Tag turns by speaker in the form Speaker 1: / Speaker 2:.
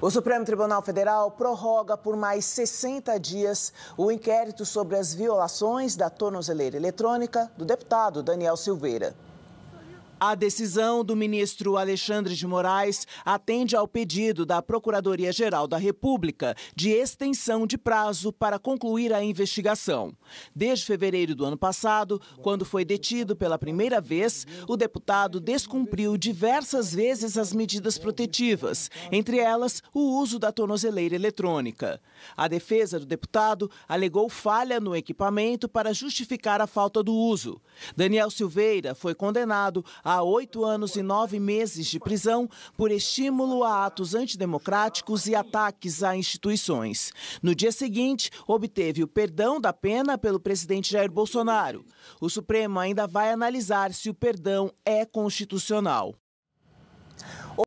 Speaker 1: O Supremo Tribunal Federal prorroga por mais 60 dias o inquérito sobre as violações da tornozeleira eletrônica do deputado Daniel Silveira. A decisão do ministro Alexandre de Moraes atende ao pedido da Procuradoria-Geral da República de extensão de prazo para concluir a investigação. Desde fevereiro do ano passado, quando foi detido pela primeira vez, o deputado descumpriu diversas vezes as medidas protetivas, entre elas o uso da tornozeleira eletrônica. A defesa do deputado alegou falha no equipamento para justificar a falta do uso. Daniel Silveira foi condenado a a oito anos e nove meses de prisão por estímulo a atos antidemocráticos e ataques a instituições. No dia seguinte, obteve o perdão da pena pelo presidente Jair Bolsonaro. O Supremo ainda vai analisar se o perdão é constitucional.